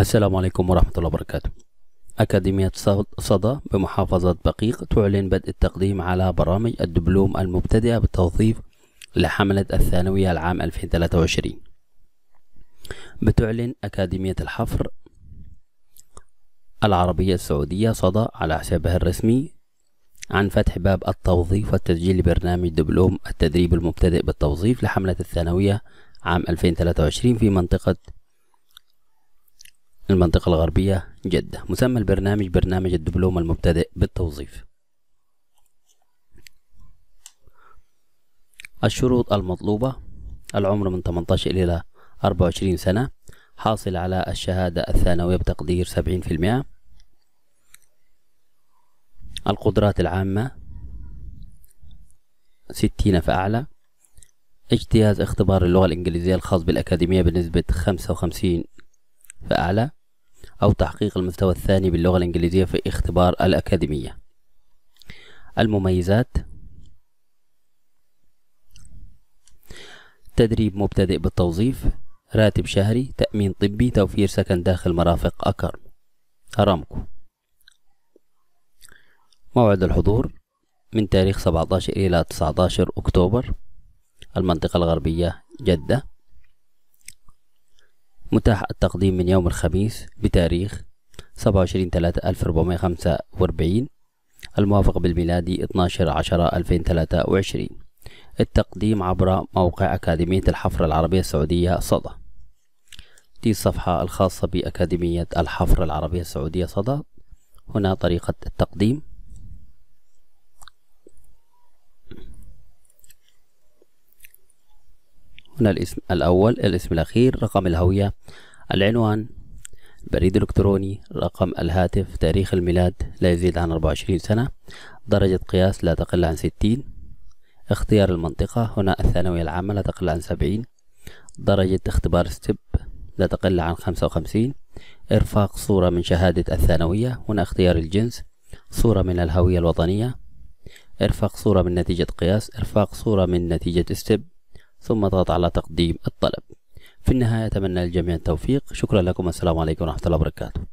السلام عليكم ورحمة الله وبركاته أكاديمية صدى بمحافظة بقيق تعلن بدء التقديم على برامج الدبلوم المبتدئة بالتوظيف لحملة الثانوية العام 2023 بتعلن أكاديمية الحفر العربية السعودية صدى على حسابها الرسمي عن فتح باب التوظيف والتسجيل لبرنامج دبلوم التدريب المبتدئ بالتوظيف لحملة الثانوية عام 2023 في منطقة المنطقة الغربية جدة مسمى البرنامج برنامج الدبلوم المبتدئ بالتوظيف الشروط المطلوبة العمر من 18 إلى 24 سنة حاصل على الشهادة الثانوية بتقدير 70% القدرات العامة 60 فأعلى اجتياز اختبار اللغة الإنجليزية الخاص بالأكاديمية بنسبة 55 فأعلى أو تحقيق المستوى الثاني باللغة الإنجليزية في اختبار الأكاديمية المميزات تدريب مبتدئ بالتوظيف راتب شهري تأمين طبي توفير سكن داخل مرافق أكر أرامكو موعد الحضور من تاريخ 17 إلى 19 أكتوبر المنطقة الغربية جدة متاح التقديم من يوم الخميس بتاريخ 27 3 1445 الموافق بالميلادي 12 10 2023 التقديم عبر موقع أكاديمية الحفر العربية السعودية صدى دي الصفحة الخاصة بأكاديمية الحفر العربية السعودية صدى هنا طريقة التقديم هنا الاسم الأول الاسم الأخير رقم الهوية العنوان بريد إلكتروني رقم الهاتف تاريخ الميلاد لا يزيد عن 24 سنة درجة قياس لا تقل عن 60 اختيار المنطقة هنا الثانوية العامة لا تقل عن 70 درجة اختبار ستيب لا تقل عن 55 إرفاق صورة من شهادة الثانوية هنا اختيار الجنس صورة من الهوية الوطنية إرفاق صورة من نتيجة قياس إرفاق صورة من نتيجة ستيب ثم اضغط على تقديم الطلب في النهاية أتمنى للجميع التوفيق شكرا لكم والسلام عليكم ورحمة الله وبركاته